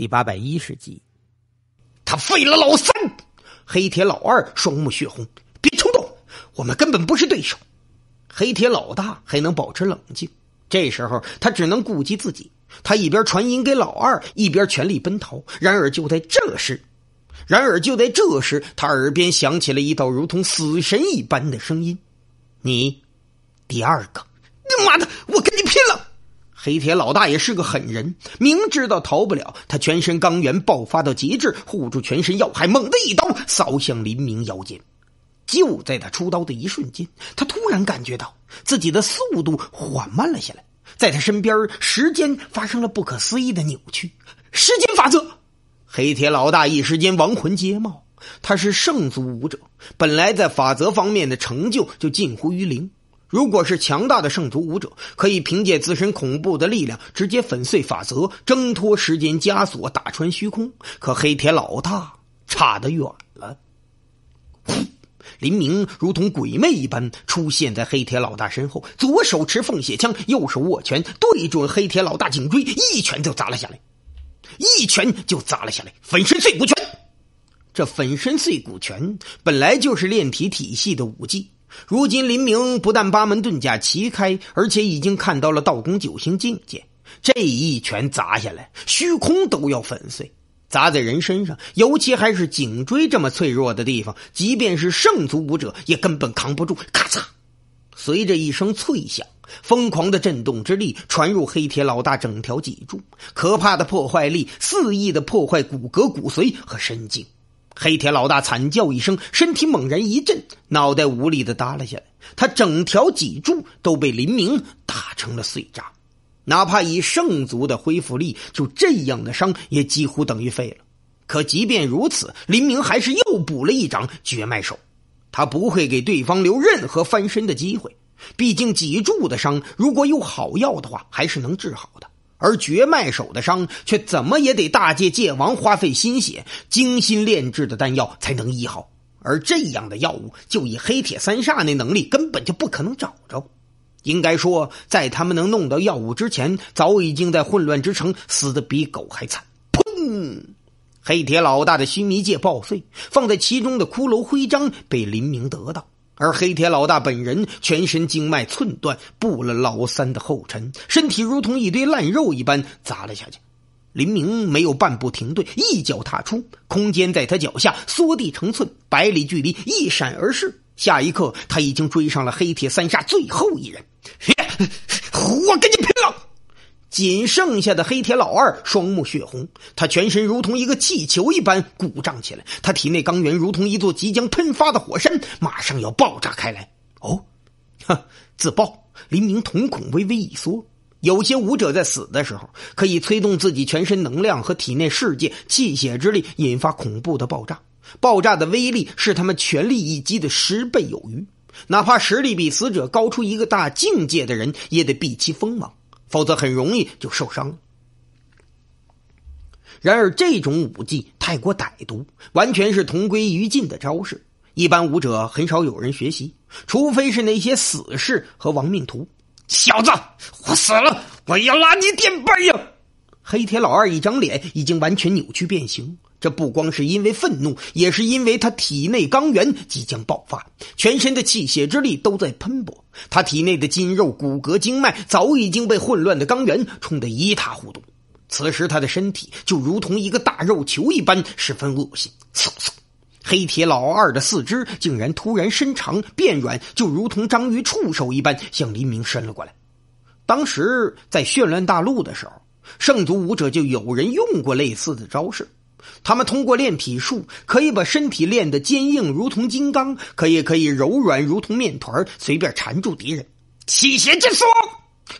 第八百一十集，他废了老三。黑铁老二双目血红，别冲动，我们根本不是对手。黑铁老大还能保持冷静，这时候他只能顾及自己。他一边传音给老二，一边全力奔逃。然而就在这时，然而就在这时，他耳边响起了一道如同死神一般的声音：“你第二个，你妈的，我跟你拼了！”黑铁老大爷是个狠人，明知道逃不了，他全身刚元爆发到极致，护住全身要害，猛的一刀扫向林明腰间。就在他出刀的一瞬间，他突然感觉到自己的速度缓慢了下来，在他身边，时间发生了不可思议的扭曲。时间法则，黑铁老大一时间亡魂皆冒。他是圣族武者，本来在法则方面的成就就近乎于零。如果是强大的圣族武者，可以凭借自身恐怖的力量，直接粉碎法则，挣脱时间枷锁，打穿虚空。可黑铁老大差得远了。林明如同鬼魅一般出现在黑铁老大身后，左手持凤血枪，右手握拳，对准黑铁老大颈椎，一拳就砸了下来。一拳就砸了下来，粉身碎骨拳。这粉身碎骨拳本来就是炼体体系的武技。如今林明不但八门遁甲齐开，而且已经看到了道宫九星境界。这一拳砸下来，虚空都要粉碎；砸在人身上，尤其还是颈椎这么脆弱的地方，即便是圣族武者也根本扛不住。咔嚓！随着一声脆响，疯狂的震动之力传入黑铁老大整条脊柱，可怕的破坏力肆意的破坏骨骼、骨髓和神经。黑铁老大惨叫一声，身体猛然一震，脑袋无力的耷拉下来。他整条脊柱都被林明打成了碎渣，哪怕以圣族的恢复力，就这样的伤也几乎等于废了。可即便如此，林明还是又补了一掌绝脉手。他不会给对方留任何翻身的机会，毕竟脊柱的伤，如果有好药的话，还是能治好的。而绝脉手的伤，却怎么也得大界界王花费心血精心炼制的丹药才能医好。而这样的药物，就以黑铁三煞那能力，根本就不可能找着。应该说，在他们能弄到药物之前，早已经在混乱之城死得比狗还惨。砰！黑铁老大的须弥戒爆碎，放在其中的骷髅徽章被林明得到。而黑铁老大本人全身经脉寸断，步了老三的后尘，身体如同一堆烂肉一般砸了下去。林明没有半步停顿，一脚踏出，空间在他脚下缩地成寸，百里距离一闪而逝。下一刻，他已经追上了黑铁三下最后一人，我跟你拼了！仅剩下的黑铁老二双目血红，他全身如同一个气球一般鼓胀起来，他体内钢元如同一座即将喷发的火山，马上要爆炸开来。哦，哈，自爆！黎明瞳孔微微一缩。有些武者在死的时候，可以催动自己全身能量和体内世界气血之力，引发恐怖的爆炸。爆炸的威力是他们全力一击的十倍有余，哪怕实力比死者高出一个大境界的人，也得避其锋芒。否则很容易就受伤。然而这种武技太过歹毒，完全是同归于尽的招式，一般武者很少有人学习，除非是那些死士和亡命徒。小子，我死了，我要拉你垫背呀！黑铁老二一张脸已经完全扭曲变形。这不光是因为愤怒，也是因为他体内刚元即将爆发，全身的气血之力都在喷薄。他体内的筋肉、骨骼、经脉早已经被混乱的刚元冲得一塌糊涂。此时他的身体就如同一个大肉球一般，十分恶心。嗖嗖，黑铁老二的四肢竟然突然伸长变软，就如同章鱼触手一般，向黎明伸了过来。当时在绚烂大陆的时候，圣族武者就有人用过类似的招式。他们通过炼体术，可以把身体练得坚硬如同金刚，可以可以柔软如同面团随便缠住敌人。七血之术！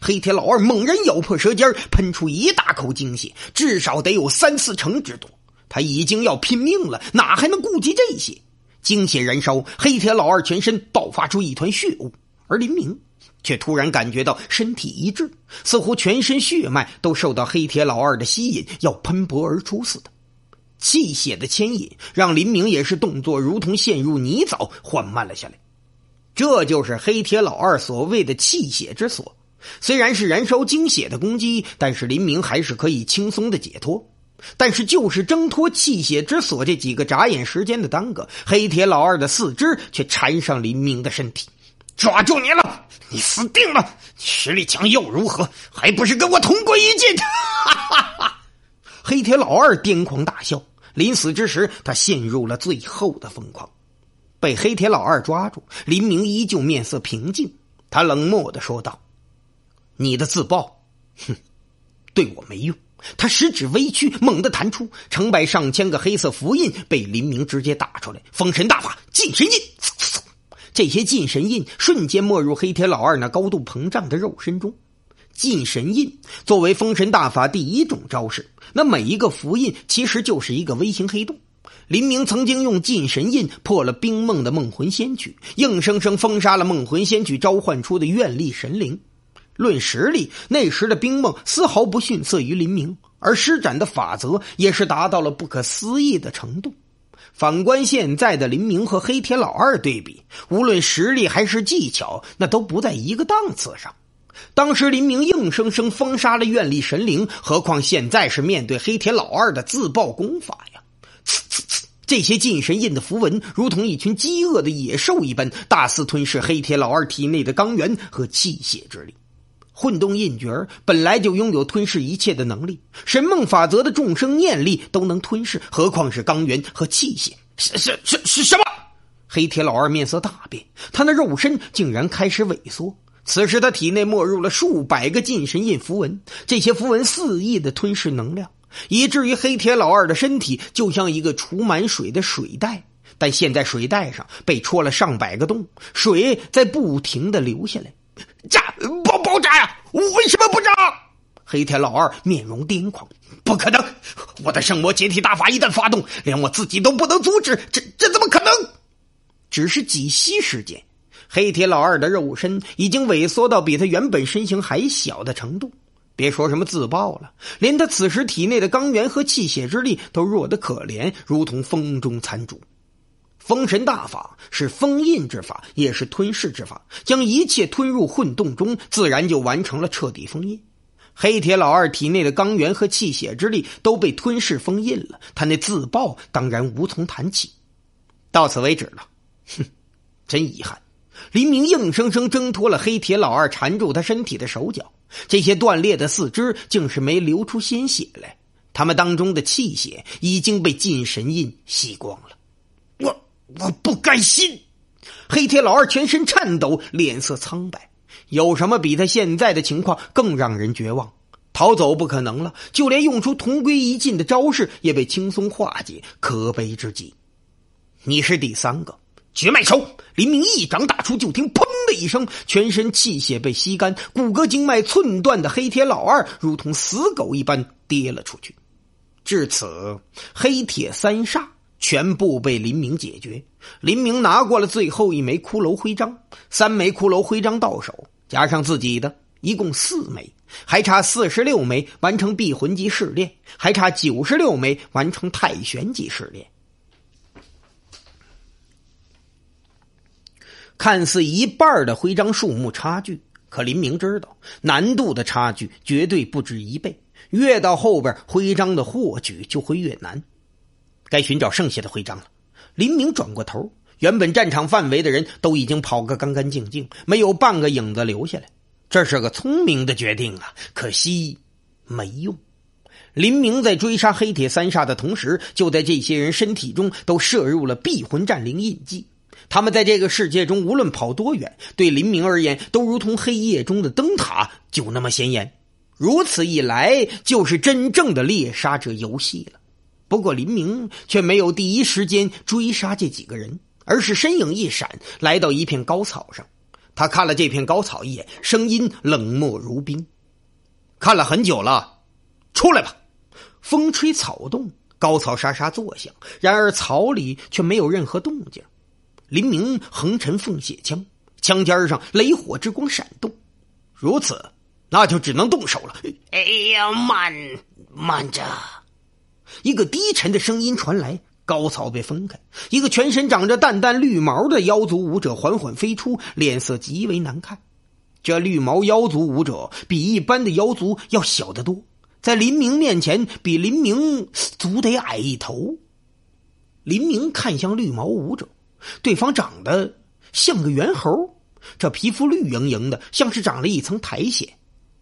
黑铁老二猛然咬破舌尖喷出一大口精血，至少得有三四成之多。他已经要拼命了，哪还能顾及这些？精血燃烧，黑铁老二全身爆发出一团血雾，而林明却突然感觉到身体一滞，似乎全身血脉都受到黑铁老二的吸引，要喷薄而出似的。气血的牵引让林明也是动作如同陷入泥沼，缓慢了下来。这就是黑铁老二所谓的气血之所。虽然是燃烧精血的攻击，但是林明还是可以轻松的解脱。但是就是挣脱气血之所这几个眨眼时间的耽搁，黑铁老二的四肢却缠上林明的身体，抓住你了，你死定了！实力强又如何，还不是跟我同归于尽！哈哈哈！黑铁老二癫狂大笑。临死之时，他陷入了最后的疯狂，被黑铁老二抓住。林明依旧面色平静，他冷漠的说道：“你的自爆，哼，对我没用。”他十指微屈，猛地弹出成百上千个黑色符印，被林明直接打出来。封神大法，禁神印！这些禁神印瞬间没入黑铁老二那高度膨胀的肉身中。禁神印作为封神大法第一种招式，那每一个符印其实就是一个微型黑洞。林明曾经用禁神印破了冰梦的梦魂仙曲，硬生生封杀了梦魂仙曲召唤出的怨力神灵。论实力，那时的冰梦丝毫不逊色于林明，而施展的法则也是达到了不可思议的程度。反观现在的林明和黑铁老二对比，无论实力还是技巧，那都不在一个档次上。当时林明硬生生封杀了怨力神灵，何况现在是面对黑铁老二的自爆功法呀！呲呲呲！这些禁神印的符文如同一群饥饿的野兽一般，大肆吞噬黑铁老二体内的钢元和气血之力。混动印诀本来就拥有吞噬一切的能力，神梦法则的众生念力都能吞噬，何况是钢元和气血？是是是是什么？黑铁老二面色大变，他那肉身竟然开始萎缩。此时，他体内没入了数百个禁神印符文，这些符文肆意的吞噬能量，以至于黑铁老二的身体就像一个储满水的水袋。但现在水袋上被戳了上百个洞，水在不停的流下来。炸，爆，爆炸呀！为什么不炸？黑铁老二面容癫狂，不可能！我的圣魔解体大法一旦发动，连我自己都不能阻止，这这怎么可能？只是几息时间。黑铁老二的肉身已经萎缩到比他原本身形还小的程度，别说什么自爆了，连他此时体内的钢元和气血之力都弱得可怜，如同风中残烛。封神大法是封印之法，也是吞噬之法，将一切吞入混动中，自然就完成了彻底封印。黑铁老二体内的钢元和气血之力都被吞噬封印了，他那自爆当然无从谈起。到此为止了，哼，真遗憾。黎明硬生生挣脱了黑铁老二缠住他身体的手脚，这些断裂的四肢竟是没流出鲜血来。他们当中的气血已经被禁神印吸光了。我我不甘心！黑铁老二全身颤抖，脸色苍白。有什么比他现在的情况更让人绝望？逃走不可能了，就连用出同归于尽的招式也被轻松化解，可悲之极。你是第三个。绝脉手，林明一掌打出，就听“砰”的一声，全身气血被吸干，骨骼经脉寸断的黑铁老二，如同死狗一般跌了出去。至此，黑铁三煞全部被林明解决。林明拿过了最后一枚骷髅徽章，三枚骷髅徽章到手，加上自己的，一共四枚，还差四十六枚完成辟魂级试炼，还差九十六枚完成太玄级试炼。看似一半的徽章数目差距，可林明知道难度的差距绝对不止一倍。越到后边，徽章的获取就会越难。该寻找剩下的徽章了。林明转过头，原本战场范围的人都已经跑个干干净净，没有半个影子留下来。这是个聪明的决定啊，可惜没用。林明在追杀黑铁三煞的同时，就在这些人身体中都摄入了辟魂战灵印记。他们在这个世界中，无论跑多远，对林明而言，都如同黑夜中的灯塔，就那么显眼。如此一来，就是真正的猎杀者游戏了。不过，林明却没有第一时间追杀这几个人，而是身影一闪，来到一片高草上。他看了这片高草一眼，声音冷漠如冰：“看了很久了，出来吧。”风吹草动，高草沙沙作响，然而草里却没有任何动静。林明横陈凤血枪，枪尖上雷火之光闪动。如此，那就只能动手了。哎呀，慢慢着！一个低沉的声音传来，高草被分开，一个全身长着淡淡绿毛的妖族武者缓缓飞出，脸色极为难看。这绿毛妖族武者比一般的妖族要小得多，在林明面前比林明 足得矮一头。林明看向绿毛武者。对方长得像个猿猴，这皮肤绿莹莹的，像是长了一层苔藓。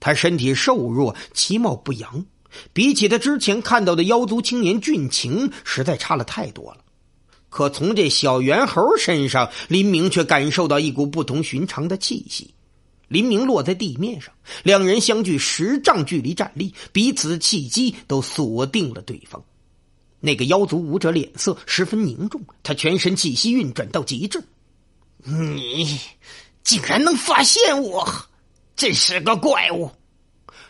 他身体瘦弱，其貌不扬，比起他之前看到的妖族青年俊情，实在差了太多了。可从这小猿猴身上，林明却感受到一股不同寻常的气息。林明落在地面上，两人相距十丈距离站立，彼此契机都锁定了对方。那个妖族武者脸色十分凝重，他全身气息运转到极致。你竟然能发现我，真是个怪物！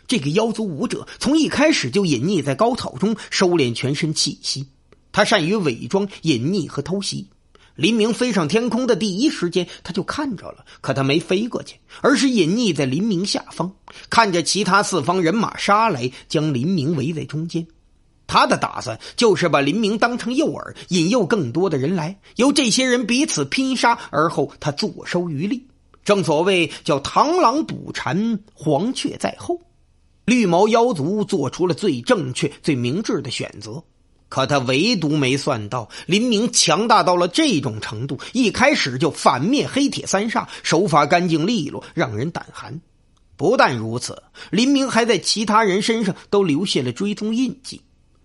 这个妖族武者从一开始就隐匿在高草中，收敛全身气息。他善于伪装、隐匿和偷袭。林明飞上天空的第一时间，他就看着了，可他没飞过去，而是隐匿在林明下方，看着其他四方人马杀来，将林明围在中间。他的打算就是把林明当成诱饵，引诱更多的人来，由这些人彼此拼杀，而后他坐收渔利。正所谓叫“螳螂捕蝉，黄雀在后”，绿毛妖族做出了最正确、最明智的选择。可他唯独没算到林明强大到了这种程度，一开始就反灭黑铁三煞，手法干净利落，让人胆寒。不但如此，林明还在其他人身上都留下了追踪印记。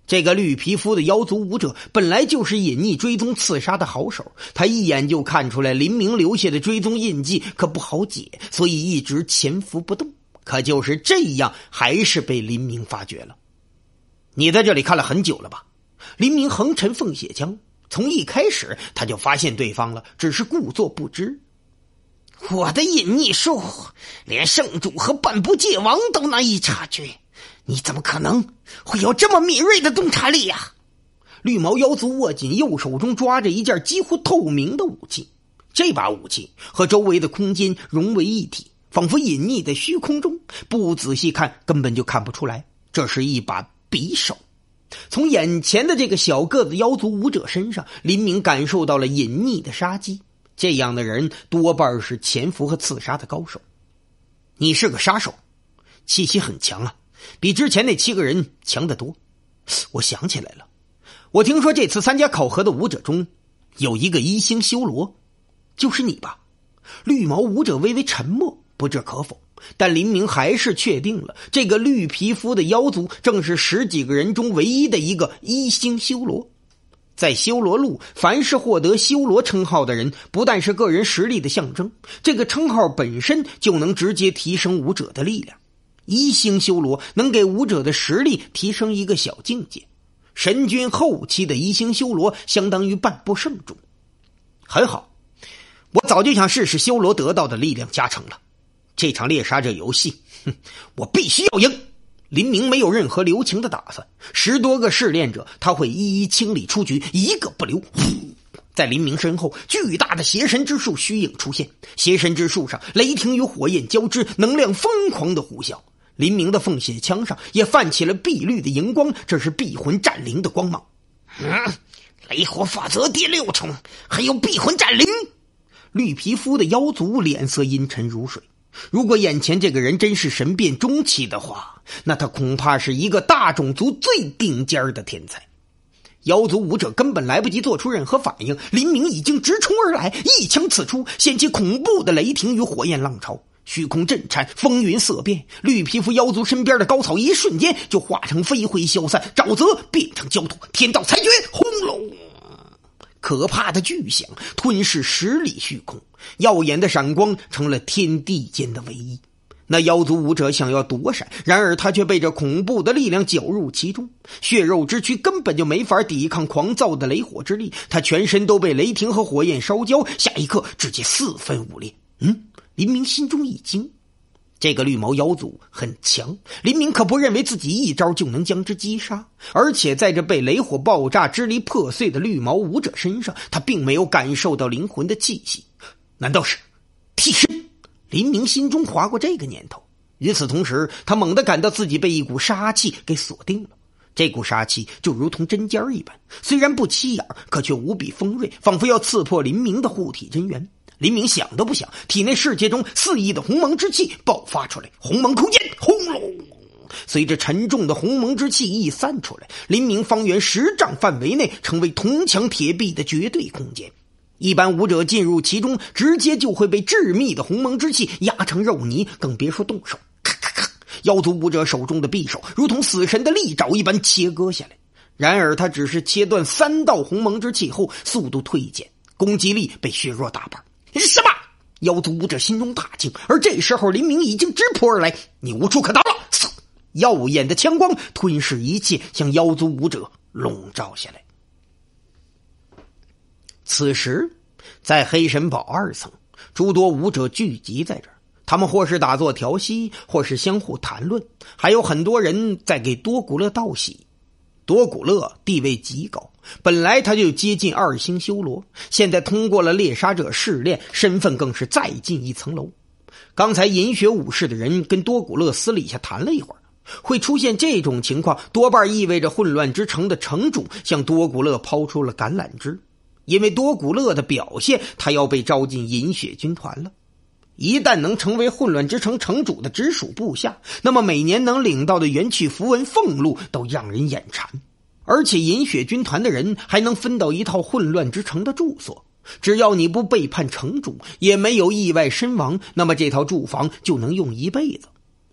这个绿皮肤的妖族武者本来就是隐匿、追踪、刺杀的好手，他一眼就看出来林明留下的追踪印记可不好解，所以一直潜伏不动。可就是这样，还是被林明发觉了。你在这里看了很久了吧？林明横陈凤血枪，从一开始他就发现对方了，只是故作不知。我的隐匿术连圣主和半步界王都难以察觉，你怎么可能？会有这么敏锐的洞察力呀！绿毛妖族握紧右手中，抓着一件几乎透明的武器。这把武器和周围的空间融为一体，仿佛隐匿在虚空中，不仔细看根本就看不出来。这是一把匕首。从眼前的这个小个子妖族武者身上，林明感受到了隐匿的杀机。这样的人多半是潜伏和刺杀的高手。你是个杀手，气息很强啊。比之前那七个人强得多。我想起来了，我听说这次参加考核的武者中，有一个一星修罗，就是你吧？绿毛武者微微沉默，不置可否。但林明还是确定了，这个绿皮肤的妖族正是十几个人中唯一的一个一星修罗。在修罗路，凡是获得修罗称号的人，不但是个人实力的象征，这个称号本身就能直接提升武者的力量。一星修罗能给武者的实力提升一个小境界，神君后期的一星修罗相当于半步圣主。很好，我早就想试试修罗得到的力量加成了。这场猎杀者游戏，哼，我必须要赢！林明没有任何留情的打算，十多个试炼者他会一一清理出局，一个不留。在林明身后，巨大的邪神之树虚影出现，邪神之树上雷霆与火焰交织，能量疯狂的呼啸。林明的凤血枪上也泛起了碧绿的荧光，这是碧魂战灵的光芒。嗯，雷火法则第六重，还有碧魂战灵。绿皮肤的妖族脸色阴沉如水。如果眼前这个人真是神变中期的话，那他恐怕是一个大种族最顶尖儿的天才。妖族武者根本来不及做出任何反应，林明已经直冲而来，一枪刺出，掀起恐怖的雷霆与火焰浪潮。虚空震颤，风云色变。绿皮肤妖族身边的高草，一瞬间就化成飞灰消散；沼泽变成焦土。天道裁决，轰隆！可怕的巨响吞噬十里虚空，耀眼的闪光成了天地间的唯一。那妖族武者想要躲闪，然而他却被这恐怖的力量绞入其中，血肉之躯根本就没法抵抗狂躁的雷火之力。他全身都被雷霆和火焰烧焦，下一刻直接四分五裂。嗯。林明心中一惊，这个绿毛妖族很强。林明可不认为自己一招就能将之击杀，而且在这被雷火爆炸支离破碎的绿毛武者身上，他并没有感受到灵魂的气息。难道是替身？林明心中划过这个念头。与此同时，他猛地感到自己被一股杀气给锁定了。这股杀气就如同针尖一般，虽然不起眼，可却无比锋锐，仿佛要刺破林明的护体真元。林明想都不想，体内世界中肆意的鸿蒙之气爆发出来，鸿蒙空间轰隆。随着沉重的鸿蒙之气一散出来，林明方圆十丈范围内成为铜墙铁壁的绝对空间。一般武者进入其中，直接就会被致密的鸿蒙之气压成肉泥，更别说动手。咔咔咔，妖族武者手中的匕首如同死神的利爪一般切割下来。然而他只是切断三道鸿蒙之气后，速度退减，攻击力被削弱大半。什么？妖族武者心中大惊，而这时候林明已经直扑而来，你无处可逃了！嘶！耀眼的强光吞噬一切，向妖族武者笼罩下来。此时，在黑神堡二层，诸多武者聚集在这儿，他们或是打坐调息，或是相互谈论，还有很多人在给多古勒道喜。多古勒地位极高。本来他就接近二星修罗，现在通过了猎杀者试炼，身份更是再进一层楼。刚才银雪武士的人跟多古乐私底下谈了一会儿，会出现这种情况，多半意味着混乱之城的城主向多古乐抛出了橄榄枝。因为多古乐的表现，他要被招进银雪军团了。一旦能成为混乱之城城主的直属部下，那么每年能领到的元气符文俸禄都让人眼馋。而且银雪军团的人还能分到一套混乱之城的住所，只要你不背叛城主，也没有意外身亡，那么这套住房就能用一辈子。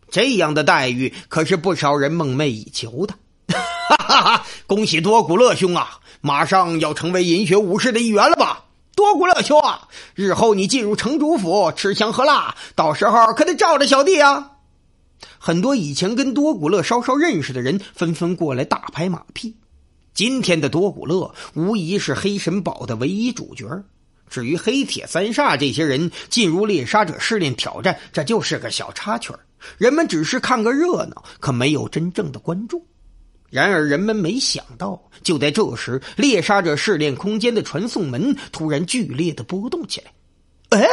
这样的待遇可是不少人梦寐以求的。哈哈哈！恭喜多古勒兄啊，马上要成为银雪武士的一员了吧？多古勒兄啊，日后你进入城主府吃香喝辣，到时候可得罩着小弟啊！很多以前跟多古勒稍稍认识的人纷纷过来大拍马屁。今天的多古勒无疑是黑神堡的唯一主角。至于黑铁三煞这些人进入猎杀者试炼挑战，这就是个小插曲儿，人们只是看个热闹，可没有真正的关注。然而人们没想到，就在这时，猎杀者试炼空间的传送门突然剧烈的波动起来。哎，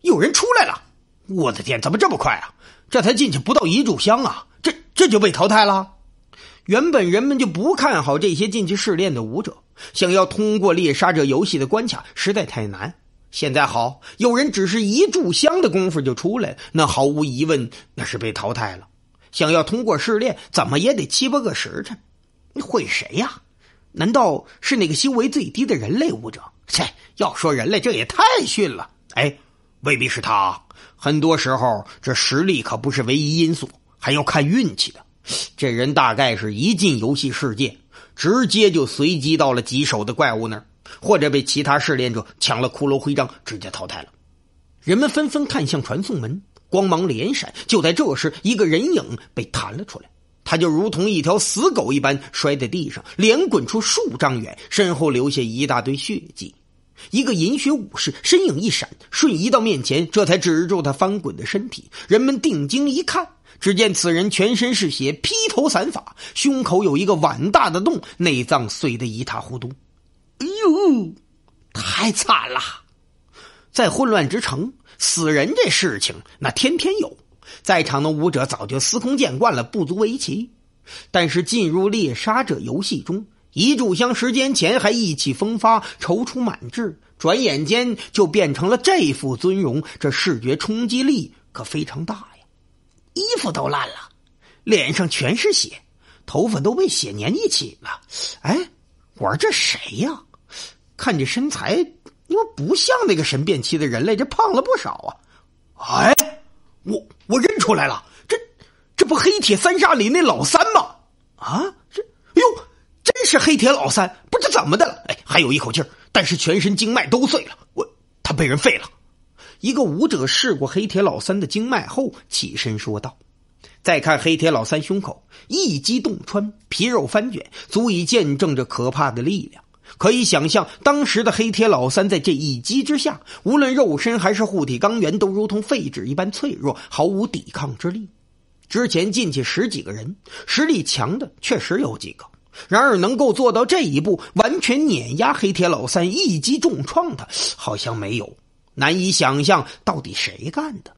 有人出来了！我的天，怎么这么快啊？这才进去不到一炷香啊，这这就被淘汰了？原本人们就不看好这些进去试炼的武者，想要通过猎杀者游戏的关卡实在太难。现在好，有人只是一炷香的功夫就出来了，那毫无疑问，那是被淘汰了。想要通过试炼，怎么也得七八个时辰。会谁呀？难道是那个修为最低的人类武者？切，要说人类，这也太逊了。哎，未必是他。很多时候，这实力可不是唯一因素，还要看运气的。这人大概是一进游戏世界，直接就随机到了棘手的怪物那儿，或者被其他试炼者抢了骷髅徽章，直接淘汰了。人们纷纷看向传送门，光芒连闪。就在这时，一个人影被弹了出来，他就如同一条死狗一般摔在地上，连滚出数丈远，身后留下一大堆血迹。一个银血武士身影一闪，瞬移到面前，这才止住他翻滚的身体。人们定睛一看。只见此人全身是血，披头散发，胸口有一个碗大的洞，内脏碎得一塌糊涂。哎呦，太惨了！在混乱之城，死人这事情那天天有，在场的武者早就司空见惯了，不足为奇。但是进入猎杀者游戏中，一炷香时间前还意气风发、踌躇满志，转眼间就变成了这副尊容，这视觉冲击力可非常大。衣服都烂了，脸上全是血，头发都被血粘一起了。哎，我说这谁呀？看这身材又不像那个神变期的人类，这胖了不少啊！哎，我我认出来了，这这不黑铁三煞里那老三吗？啊，这呦，真是黑铁老三！不知怎么的了，哎，还有一口气但是全身经脉都碎了，我他被人废了。一个武者试过黑铁老三的经脉后，起身说道：“再看黑铁老三胸口，一击洞穿，皮肉翻卷，足以见证着可怕的力量。可以想象，当时的黑铁老三在这一击之下，无论肉身还是护体钢元，都如同废纸一般脆弱，毫无抵抗之力。之前进去十几个人，实力强的确实有几个，然而能够做到这一步，完全碾压黑铁老三一击重创的，好像没有。”难以想象，到底谁干的？